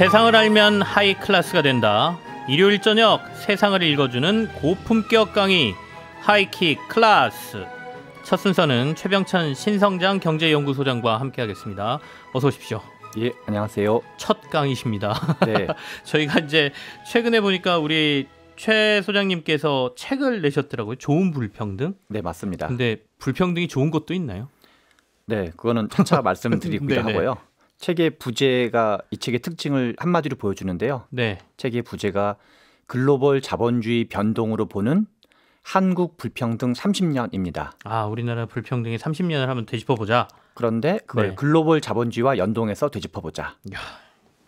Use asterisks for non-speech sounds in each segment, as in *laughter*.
세상을 알면 하이 클래스가 된다. 일요일 저녁 세상을 읽어주는 고품격 강의 하이키 클래스. 첫 순서는 최병찬 신성장 경제연구소장과 함께하겠습니다. 어서 오십시오. 예, 안녕하세요. 첫 강의십니다. 네. *laughs* 저희가 이제 최근에 보니까 우리 최 소장님께서 책을 내셨더라고요. 좋은 불평등. 네, 맞습니다. 근데 불평등이 좋은 것도 있나요? 네, 그거는 차차 *laughs* 말씀드리기도 하고요. 책의 부제가이 책의 특징을 한마디로 보여주는데요. 네. 책의 부제가 글로벌 자본주의 변동으로 보는 한국 불평등 30년입니다. 아, 우리나라 불평등의 30년을 한번 되짚어 보자. 그런데 그걸 네. 글로벌 자본주의와 연동해서 되짚어 보자.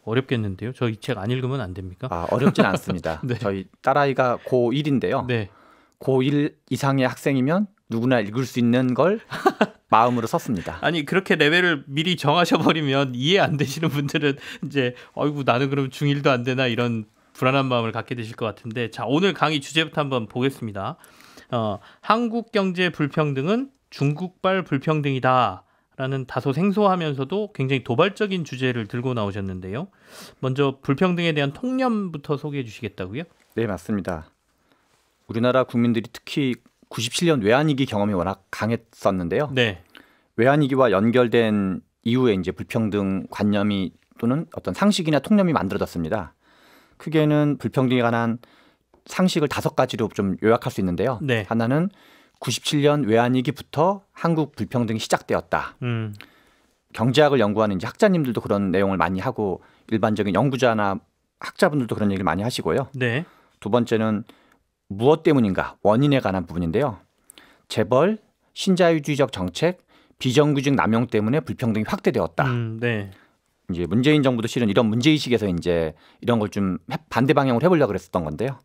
어렵겠는데요. 저 이 책 안 읽으면 안 됩니까? 아, 어렵진 않습니다. *laughs* 네. 저희 딸아이가 고1인데요. 네. 고1 이상의 학생이면 누구나 읽을 수 있는 걸 *laughs* 마음으로 섰습니다. 아니 그렇게 레벨을 미리 정하셔버리면 이해 안 되시는 분들은 이제 어이구 나는 그럼 중일도 안 되나 이런 불안한 마음을 갖게 되실 것 같은데 자 오늘 강의 주제부터 한번 보겠습니다. 어, 한국 경제 불평등은 중국발 불평등이다. 라는 다소 생소하면서도 굉장히 도발적인 주제를 들고 나오셨는데요. 먼저 불평등에 대한 통념부터 소개해 주시겠다고요? 네, 맞습니다. 우리나라 국민들이 특히 97년 외환위기 경험이 워낙 강했었는데요. 네. 외환위기와 연결된 이후에 이제 불평등 관념이 또는 어떤 상식이나 통념이 만들어졌습니다. 크게는 불평등에 관한 상식을 다섯 가지로 좀 요약할 수 있는데요. 네. 하나는 97년 외환위기부터 한국 불평등이 시작되었다. 음. 경제학을 연구하는 이제 학자님들도 그런 내용을 많이 하고 일반적인 연구자나 학자분들도 그런 얘기를 많이 하시고요. 네. 두 번째는 무엇 때문인가 원인에 관한 부분인데요. 재벌, 신자유주의적 정책, 비정규직 남용 때문에 불평등이 확대되었다. 음, 네. 이제 문재인 정부도 실은 이런 문제 의식에서 이제 이런 걸 좀 반대 방향으로 해보려 그랬었던 건데요.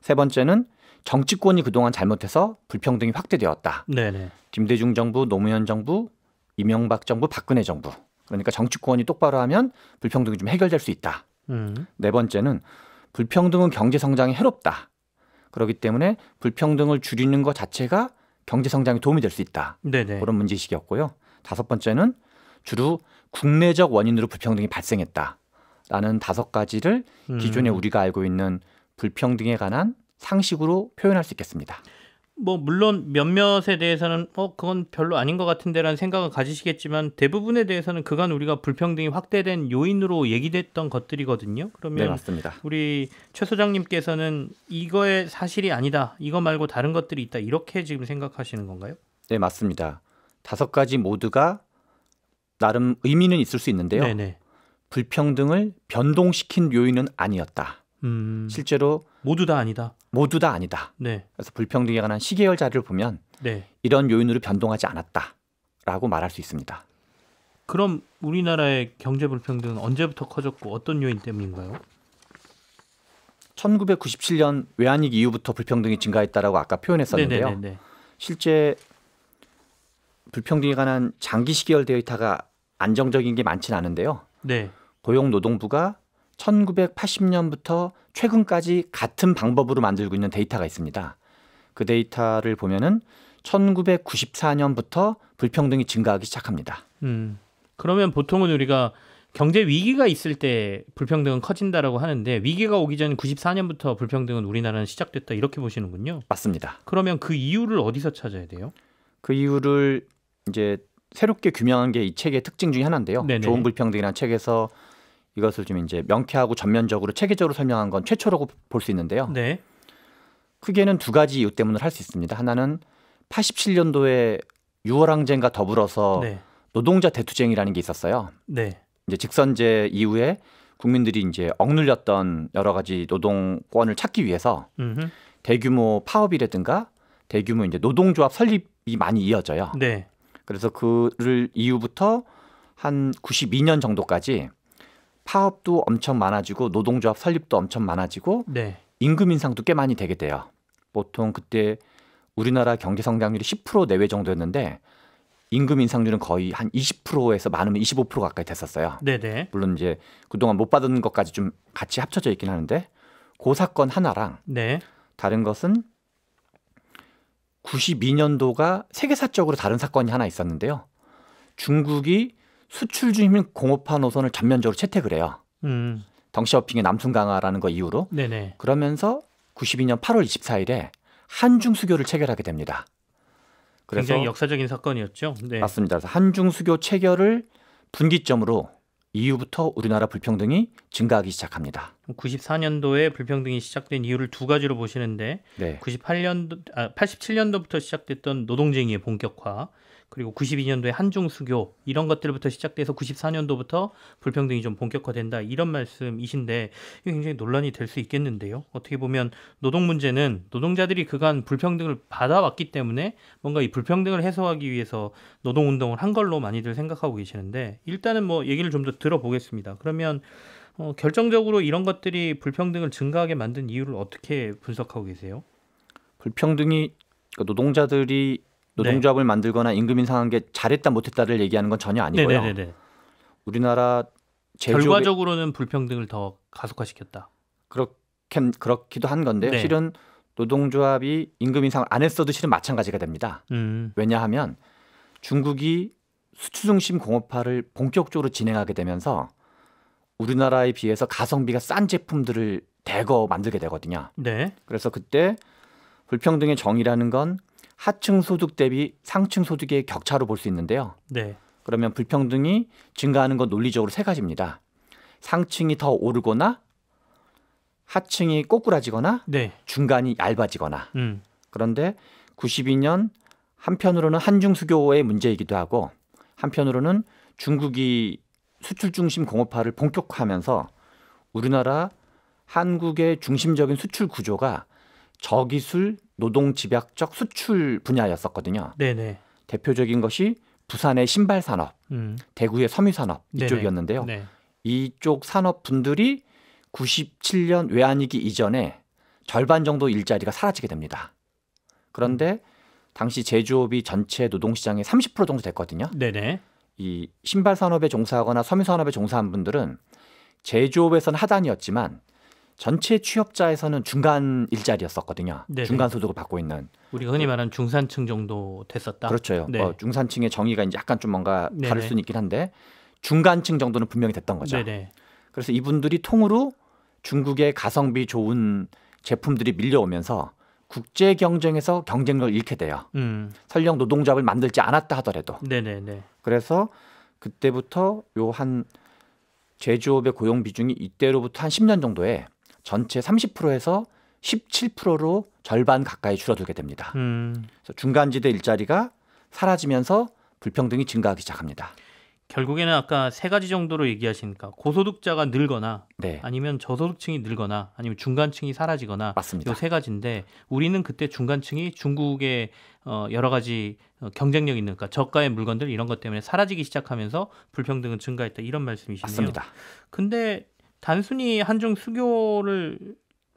세 번째는 정치권이 그동안 잘못해서 불평등이 확대되었다. 네네. 네. 김대중 정부, 노무현 정부, 이명박 정부, 박근혜 정부. 그러니까 정치권이 똑바로 하면 불평등이 좀 해결될 수 있다. 음. 네 번째는 불평등은 경제 성장에 해롭다. 그렇기 때문에 불평등을 줄이는 것 자체가 경제 성장에 도움이 될 수 있다. 네네. 그런 문제의식이었고요. 다섯 번째는 주로 국내적 원인으로 불평등이 발생했다라는 다섯 가지를 음. 기존에 우리가 알고 있는 불평등에 관한 상식으로 표현할 수 있겠습니다. 뭐 물론 몇몇에 대해서는 어 그건 별로 아닌 것 같은데라는 생각을 가지시겠지만 대부분에 대해서는 그간 우리가 불평등이 확대된 요인으로 얘기됐던 것들이거든요. 그러면 네, 맞습니다. 우리 최 소장님께서는 이거의 사실이 아니다. 이거 말고 다른 것들이 있다. 이렇게 지금 생각하시는 건가요? 네, 맞습니다. 다섯 가지 모두가 나름 의미는 있을 수 있는데요. 네네. 불평등을 변동시킨 요인은 아니었다. 음... 실제로 모두 다 아니다. 모두 다 아니다. 네. 그래서 불평등에 관한 시계열 자료를 보면 네. 이런 요인으로 변동하지 않았다라고 말할 수 있습니다. 그럼 우리나라의 경제 불평등은 언제부터 커졌고 어떤 요인 때문인가요? 1997년 외환위기 이후부터 불평등이 증가했다라고 아까 표현했었는데요. 네네네네. 네, 네, 네. 실제 불평등에 관한 장기 시계열 데이터가 안정적인 게 많지는 않은데요. 네. 고용노동부가 1980년부터 최근까지 같은 방법으로 만들고 있는 데이터가 있습니다. 그 데이터를 보면은 1994년부터 불평등이 증가하기 시작합니다. 음. 그러면 보통은 우리가 경제 위기가 있을 때 불평등은 커진다라고 하는데 위기가 오기 전 94년부터 불평등은 우리나라는 시작됐다 이렇게 보시는군요. 맞습니다. 그러면 그 이유를 어디서 찾아야 돼요? 그 이유를 이제 새롭게 규명한 게 이 책의 특징 중에 하나인데요. 네네. 좋은 불평등이라는 책에서 이것을 좀 이제 명쾌하고 전면적으로 체계적으로 설명한 건 최초라고 볼 수 있는데요. 네. 크게는 두 가지 이유 때문에 할 수 있습니다. 하나는 87년도에 6월 항쟁과 더불어서 네. 노동자 대투쟁이라는 게 있었어요. 네. 이제 직선제 이후에 국민들이 이제 억눌렸던 여러 가지 노동권을 찾기 위해서 음흠. 대규모 파업이라든가 대규모 이제 노동조합 설립이 많이 이어져요. 네. 그래서 그를 이후부터 한 92년 정도까지 파업도 엄청 많아지고 노동조합 설립도 엄청 많아지고 네. 임금 인상도 꽤 많이 되게 돼요. 보통 그때 우리나라 경제 성장률이 10% 내외 정도였는데 임금 인상률은 거의 한 20%에서 많으면 25% 가까이 됐었어요. 네네. 네. 물론 이제 그동안 못 받은 것까지 좀 같이 합쳐져 있긴 하는데 그 사건 하나랑 네. 다른 것은 92년도가 세계사적으로 다른 사건이 하나 있었는데요. 중국이 수출 중인 공업화 노선을 전면적으로 채택을 해요. 음. 덩시어핑의 남순 강화라는 거 이후로 네네. 그러면서 92년 8월 24일에 한중 수교를 체결하게 됩니다. 그래서 굉장히 역사적인 사건이었죠. 네. 맞습니다. 한중 수교 체결을 분기점으로 이후부터 우리나라 불평등이 증가하기 시작합니다. 94년도에 불평등이 시작된 이유를 두 가지로 보시는데 네. 98년도 아 87년도부터 시작됐던 노동쟁의의 본격화 그리고 92년도에 한중 수교 이런 것들부터 시작돼서 94년도부터 불평등이 좀 본격화된다 이런 말씀이신데 이거 굉장히 논란이 될 수 있겠는데요. 어떻게 보면 노동 문제는 노동자들이 그간 불평등을 받아왔기 때문에 뭔가 이 불평등을 해소하기 위해서 노동 운동을 한 걸로 많이들 생각하고 계시는데 일단은 뭐 얘기를 좀 더 들어보겠습니다. 그러면 어, 결정적으로 이런 것들이 불평등을 증가하게 만든 이유를 어떻게 분석하고 계세요? 불평등이 그러니까 노동자들이 네. 노동조합을 네. 만들거나 임금 인상한 게 잘했다 못했다를 얘기하는 건 전혀 아니고요. 네네네. 우리나라 제조업의... 결과적으로는 불평등을 더 가속화시켰다. 그렇게 그렇기도 한 건데 네. 실은 노동조합이 임금 인상안 했어도 실은 마찬가지가 됩니다. 음. 왜냐하면 중국이 수출 중심 공업화를 본격적으로 진행하게 되면서 우리나라에 비해서 가성비가 싼 제품들을 대거 만들게 되거든요. 네. 그래서 그때 불평등의 정의라는 건 하층 소득 대비 상층 소득의 격차로 볼 수 있는데요. 네. 그러면 불평등이 증가하는 건 논리적으로 세 가지입니다. 상층이 더 오르거나 하층이 꼬꾸라지거나 네. 중간이 얇아지거나. 음. 그런데 92년 한편으로는 한중 수교의 문제이기도 하고 한편으로는 중국이 수출 중심 공업화를 본격화하면서 우리나라 한국의 중심적인 수출 구조가 저기술 노동 집약적 수출 분야였었거든요. 네네. 대표적인 것이 부산의 신발 산업, 음. 대구의 섬유 산업 이쪽이었는데요. 네. 이쪽 산업 분들이 97년 외환위기 이전에 절반 정도 일자리가 사라지게 됩니다. 그런데 음. 당시 제조업이 전체 노동시장의 30% 정도 됐거든요. 네네. 이 신발 산업에 종사하거나 섬유 산업에 종사한 분들은 제조업에서는 하단이었지만 전체 취업자에서는 중간 일자리였었거든요. 네네. 중간 소득을 받고 있는 우리 흔히 말하는 중산층 정도 됐었다. 그렇죠. 어, 네. 어, 중산층의 정의가 이제 약간 좀 뭔가 네네. 다를 수는 있긴 한데 중간층 정도는 분명히 됐던 거죠. 네네. 그래서 이분들이 통으로 중국의 가성비 좋은 제품들이 밀려오면서 국제 경쟁에서 경쟁력을 잃게 돼요. 음. 설령 노동조합을 만들지 않았다 하더라도. 네네네. 그래서 그때부터 요 한 제조업의 고용 비중이 이때로부터 한 10년 정도에 전체 30%에서 17%로 절반 가까이 줄어들게 됩니다. 음. 그래서 중간지대 일자리가 사라지면서 불평등이 증가하기 시작합니다. 결국에는 아까 세 가지 정도로 얘기하시니까 고소득자가 늘거나 네. 아니면 저소득층이 늘거나 아니면 중간층이 사라지거나 맞 요세 가지인데 우리는 그때 중간층이 중국의 어 여러 가지 어, 경쟁력 있는 그러니까 저가의 물건들 이런 것 때문에 사라지기 시작하면서 불평등은 증가했다 이런 말씀이시네요. 맞습니다. 근데 단순히 한중 수교를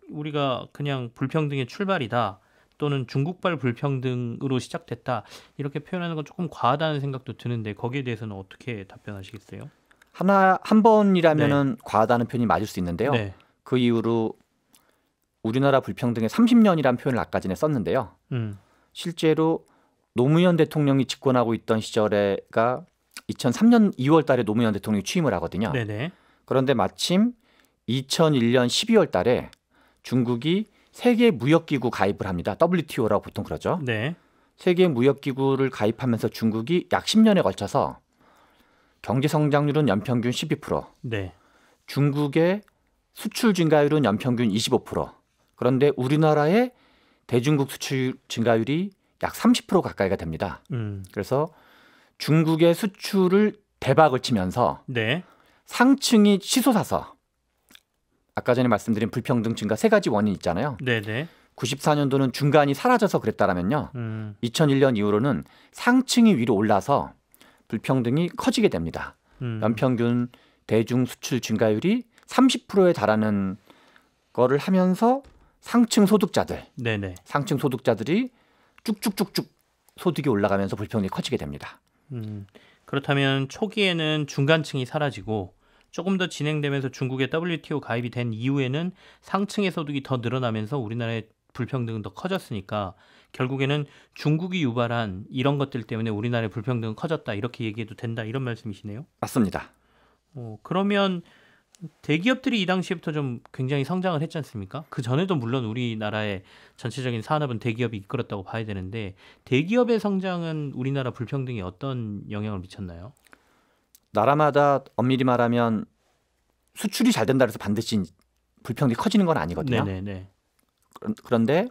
우리가 그냥 불평등의 출발이다 또는 중국발 불평등으로 시작됐다 이렇게 표현하는 건 조금 과하다는 생각도 드는데 거기에 대해서는 어떻게 답변하시겠어요? 하나 한 번이라면은 네. 과하다는 표현이 맞을 수 있는데요. 네. 그 이후로 우리나라 불평등의 30년이라는 표현을 아까 전에 썼는데요. 음. 실제로 노무현 대통령이 집권하고 있던 시절에가 2003년 2월 달에 노무현 대통령이 취임을 하거든요. 네네. 그런데 마침 2001년 12월 달에 중국이 세계 무역기구 가입을 합니다. WTO라고 보통 그러죠. 네. 세계 무역기구를 가입하면서 중국이 약 10년에 걸쳐서 경제 성장률은 연평균 12%. 네. 중국의 수출 증가율은 연평균 25%. 그런데 우리나라의 대중국 수출 증가율이 약 30% 가까이가 됩니다. 음. 그래서 중국의 수출을 대박을 치면서 네. 상층이 치솟아서 아까 전에 말씀드린 불평등 증가 세 가지 원인 있잖아요. 네네. 94년도는 중간이 사라져서 그랬다라면요. 음. 2001년 이후로는 상층이 위로 올라서 불평등이 커지게 됩니다. 음. 연평균 대중 수출 증가율이 30%에 달하는 거를 하면서 상층 소득자들, 네네. 상층 소득자들이 쭉쭉쭉쭉 소득이 올라가면서 불평등이 커지게 됩니다. 음. 그렇다면 초기에는 중간층이 사라지고 조금 더 진행되면서 중국의 WTO 가입이 된 이후에는 상층의 소득이 더 늘어나면서 우리나라의 불평등은 더 커졌으니까 결국에는 중국이 유발한 이런 것들 때문에 우리나라의 불평등은 커졌다 이렇게 얘기해도 된다 이런 말씀이시네요. 맞습니다. 어, 그러면 대기업들이 이 당시부터 좀 굉장히 성장을 했지 않습니까? 그 전에도 물론 우리나라의 전체적인 산업은 대기업이 이끌었다고 봐야 되는데 대기업의 성장은 우리나라 불평등에 어떤 영향을 미쳤나요? 나라마다 엄밀히 말하면 수출이 잘 된다 그래서 반드시 불평이 등 커지는 건 아니거든요. 네네네. 네, 네. 그런데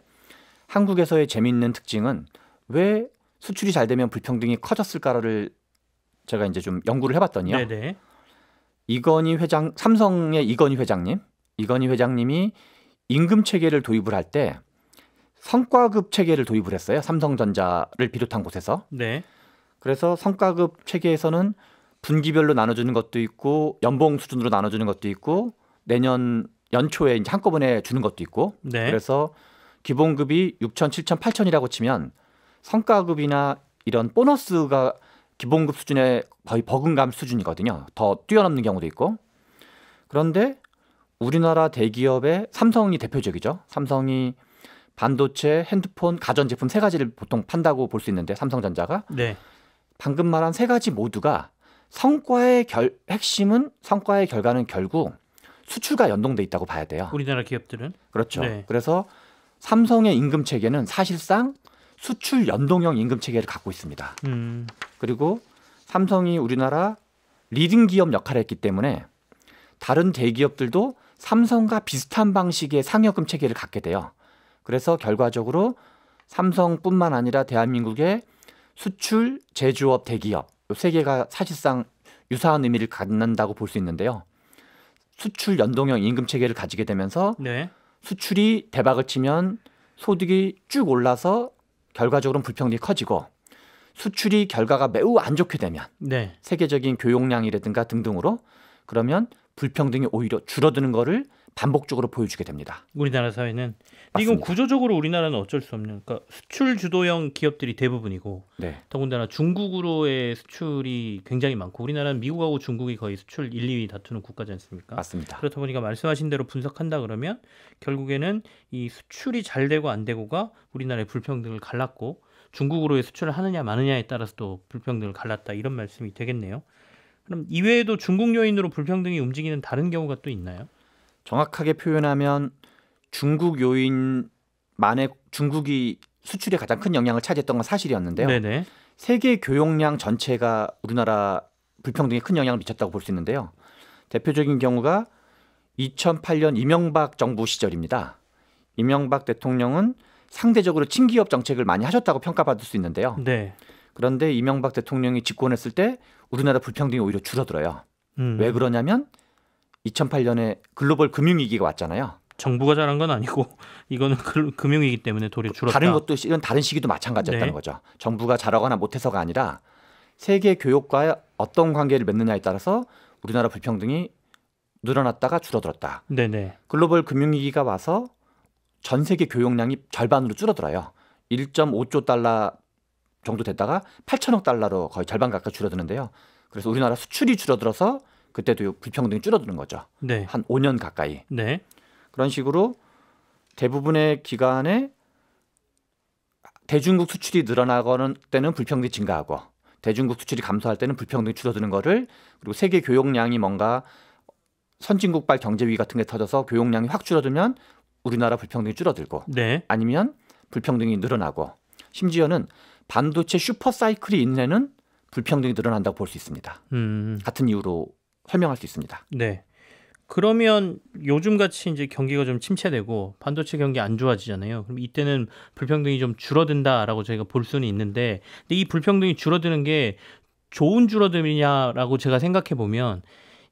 한국에서의 재미있는 특징은 왜 수출이 잘 되면 불평등이 커졌을까를 제가 이제 좀 연구를 해봤더니요. 네네. 네. 이건희 회장 삼성의 이건희 회장님, 이건희 회장님이 임금 체계를 도입을 할 때 성과급 체계를 도입을 했어요. 삼성전자를 비롯한 곳에서. 네. 그래서 성과급 체계에서는 분기별로 나눠주는 것도 있고 연봉 수준으로 나눠주는 것도 있고 내년 연초에 이제 한꺼번에 주는 것도 있고 네. 그래서 기본급이 6천, 7천, 8천이라고 치면 성과급이나 이런 보너스가 기본급 수준의 거의 버금감 수준이거든요. 더 뛰어넘는 경우도 있고 그런데 우리나라 대기업의 삼성이 대표적이죠. 삼성이 반도체, 핸드폰, 가전제품 세 가지를 보통 판다고 볼 수 있는데 삼성전자가 네. 방금 말한 세 가지 모두가 성과의 결, 핵심은 성과의 결과는 결국 수출과 연동돼 있다고 봐야 돼요. 우리나라 기업들은 그렇죠. 네. 그래서 삼성의 임금 체계는 사실상 수출 연동형 임금 체계를 갖고 있습니다. 음. 그리고 삼성이 우리나라 리딩 기업 역할을 했기 때문에 다른 대기업들도 삼성과 비슷한 방식의 상여금 체계를 갖게 돼요. 그래서 결과적으로 삼성뿐만 아니라 대한민국의 수출 제조업 대기업 세 개가 사실상 유사한 의미를 갖는다고 볼 수 있는데요. 수출 연동형 임금 체계를 가지게 되면서 네. 수출이 대박을 치면 소득이 쭉 올라서 결과적으로는 불평등이 커지고 수출이 결과가 매우 안 좋게 되면 네. 세계적인 교역량이라든가 등등으로 그러면 불평등이 오히려 줄어드는 거를 반복적으로 보여주게 됩니다. 우리나라 사회는 이건 구조적으로 우리나라는 어쩔 수 없는 그러니까 수출 주도형 기업들이 대부분이고 네. 더군다나 중국으로의 수출이 굉장히 많고 우리나라는 미국하고 중국이 거의 수출 1, 2위 다투는 국가지 않습니까? 맞습니다. 그렇다 보니까 말씀하신 대로 분석한다 그러면 결국에는 이 수출이 잘 되고 안 되고가 우리나라의 불평등을 갈랐고 중국으로의 수출을 하느냐 마느냐에 따라서 또 불평등을 갈랐다 이런 말씀이 되겠네요. 그럼 이외에도 중국 요인으로 불평등이 움직이는 다른 경우가 또 있나요? 정확하게 표현하면 중국 요인만의 중국이 수출에 가장 큰 영향을 차지했던 건 사실이었는데요. 네네. 세계 교역량 전체가 우리나라 불평등에 큰 영향을 미쳤다고 볼 수 있는데요. 대표적인 경우가 2008년 이명박 정부 시절입니다. 이명박 대통령은 상대적으로 친기업 정책을 많이 하셨다고 평가받을 수 있는데요. 네. 그런데 이명박 대통령이 집권했을 때 우리나라 불평등이 오히려 줄어들어요. 음. 왜 그러냐면 2008년에 글로벌 금융위기가 왔잖아요. 정부가 잘한 건 아니고 *laughs* 이거는 금융위기 때문에 도리 그 줄었다. 다른 것도 이런 다른 시기도 마찬가지였다는 네. 거죠. 정부가 잘하거나 못해서가 아니라 세계 교육과 어떤 관계를 맺느냐에 따라서 우리나라 불평등이 늘어났다가 줄어들었다. 네네. 글로벌 금융위기가 와서 전 세계 교역량이 절반으로 줄어들어요. 1.5조 달러 정도 됐다가 8천억 달러로 거의 절반 가까이 줄어드는데요. 그래서 우리나라 수출이 줄어들어서 그때도 불평등이 줄어드는 거죠. 네. 한 5년 가까이. 네. 그런 식으로 대부분의 기간에 대중국 수출이 늘어나거는 때는 불평등이 증가하고 대중국 수출이 감소할 때는 불평등이 줄어드는 거를 그리고 세계 교역량이 뭔가 선진국발 경제 위기 같은 게 터져서 교역량이 확 줄어들면 우리나라 불평등이 줄어들고 네. 아니면 불평등이 늘어나고 심지어는 반도체 슈퍼 사이클이 있는 는 불평등이 늘어난다고 볼 수 있습니다. 음. 같은 이유로 설명할 수 있습니다. 네. 그러면 요즘 같이 이제 경기가 좀 침체되고 반도체 경기 안 좋아지잖아요. 그럼 이때는 불평등이 좀 줄어든다라고 저희가 볼 수는 있는데 근데 이 불평등이 줄어드는 게 좋은 줄어듦이냐라고 제가 생각해 보면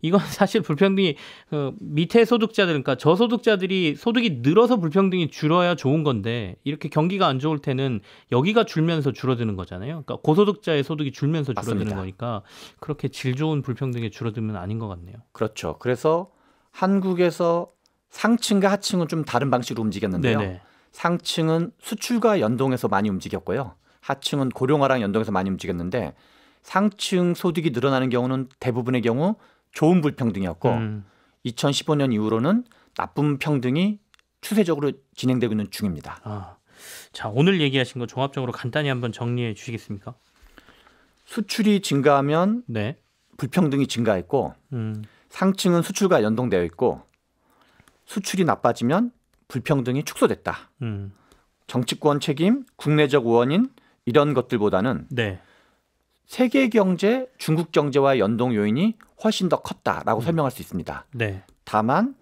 이건 *laughs* 사실 불평등이 그 밑에 소득자들 그러니까 저소득자들이 소득이 늘어서 불평등이 줄어야 좋은 건데 이렇게 경기가 안 좋을 때는 여기가 줄면서 줄어드는 거잖아요. 그러니까 고소득자의 소득이 줄면서 줄어드는 맞습니다. 거니까 그렇게 질 좋은 불평등이 줄어들면 아닌 것 같네요. 그렇죠. 그래서 한국에서 상층과 하층은 좀 다른 방식으로 움직였는데요. 네네. 상층은 수출과 연동해서 많이 움직였고요. 하층은 고령화랑 연동해서 많이 움직였는데 상층 소득이 늘어나는 경우는 대부분의 경우 좋은 불평등이었고 음. 2015년 이후로는 나쁜 평등이 추세적으로 진행되고 있는 중입니다. 아, 자 오늘 얘기하신 거 종합적으로 간단히 한번 정리해 주시겠습니까? 수출이 증가하면 네. 불평등이 증가했고 음. 상층은 수출과 연동되어 있고 수출이 나빠지면 불평등이 축소됐다. 음. 정치권 책임, 국내적 원인 이런 것들보다는 네. 세계 경제, 중국 경제와 연동 요인이 훨씬 더 컸다라고 음. 설명할 수 있습니다. 네. 다만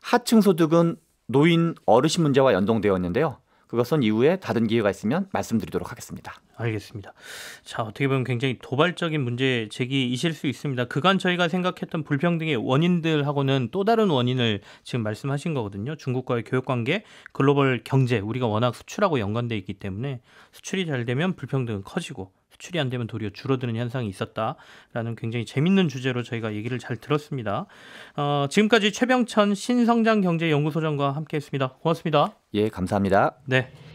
하층 소득은 노인 어르신 문제와 연동되었는데요. 그것은 이후에 다른 기회가 있으면 말씀드리도록 하겠습니다. 알겠습니다. 자, 어떻게 보면 굉장히 도발적인 문제 제기이실 수 있습니다. 그간 저희가 생각했던 불평등의 원인들하고는 또 다른 원인을 지금 말씀하신 거거든요. 중국과의 교육 관계, 글로벌 경제, 우리가 워낙 수출하고 연관되어 있기 때문에 수출이 잘 되면 불평등은 커지고 수출이 안 되면 도리어 줄어드는 현상이 있었다라는 굉장히 재밌는 주제로 저희가 얘기를 잘 들었습니다. 어, 지금까지 최병천 신성장경제연구소장과 함께했습니다. 고맙습니다. 예, 감사합니다. 네.